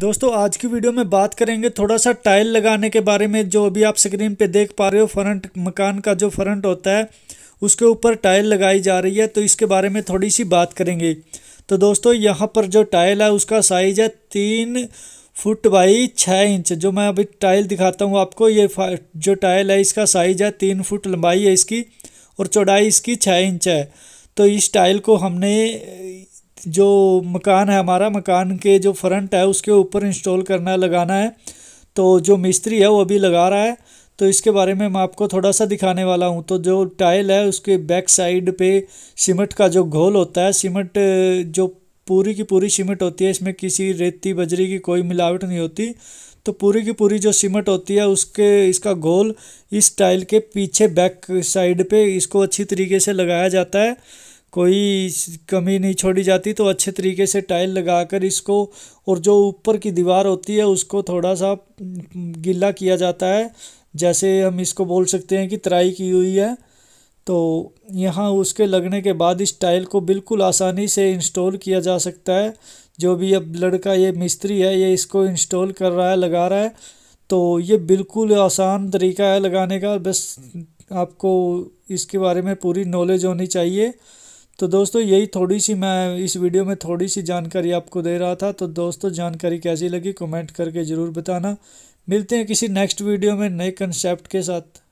दोस्तों आज की वीडियो में बात करेंगे थोड़ा सा टाइल लगाने के बारे में जो अभी आप स्क्रीन पे देख पा रहे हो फ्रंट मकान का जो फ्रंट होता है उसके ऊपर टाइल लगाई जा रही है तो इसके बारे में थोड़ी सी बात करेंगे तो दोस्तों यहाँ पर जो टाइल है उसका साइज़ है तीन फुट बाई छः इंच जो मैं अभी टाइल दिखाता हूँ आपको ये जो टाइल है इसका साइज़ है तीन फुट लंबाई है इसकी और चौड़ाई इसकी छः इंच है तो इस टाइल को हमने जो मकान है हमारा मकान के जो फ्रंट है उसके ऊपर इंस्टॉल करना है लगाना है तो जो मिस्त्री है वो अभी लगा रहा है तो इसके बारे में मैं आपको थोड़ा सा दिखाने वाला हूँ तो जो टाइल है उसके बैक साइड पे सीमेंट का जो घोल होता है सीमेंट जो पूरी की पूरी सीमेंट होती है इसमें किसी रेती बजरी की कोई मिलावट नहीं होती तो पूरी की पूरी जो सीमेंट होती है उसके इसका घोल इस टाइल के पीछे बैक साइड पे इसको अच्छी तरीके से लगाया जाता है कोई कमी नहीं छोड़ी जाती तो अच्छे तरीके से टाइल लगाकर इसको और जो ऊपर की दीवार होती है उसको थोड़ा सा गीला किया जाता है जैसे हम इसको बोल सकते हैं कि तराई की हुई है तो यहाँ उसके लगने के बाद इस टाइल को बिल्कुल आसानी से इंस्टॉल किया जा सकता है जो भी अब लड़का ये मिस्त्री है ये इसको इंस्टॉल कर रहा है लगा रहा है तो ये बिल्कुल आसान तरीका है लगाने का बस आपको इसके बारे में पूरी नॉलेज होनी चाहिए तो दोस्तों यही थोड़ी सी मैं इस वीडियो में थोड़ी सी जानकारी आपको दे रहा था तो दोस्तों जानकारी कैसी लगी कमेंट करके ज़रूर बताना मिलते हैं किसी नेक्स्ट वीडियो में नए कंसेप्ट के साथ